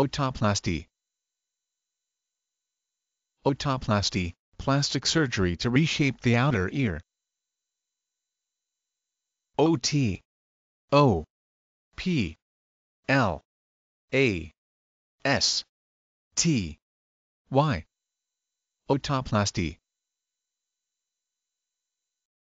Otoplasty Otoplasty, plastic surgery to reshape the outer ear. O T O P L A S T Y Otoplasty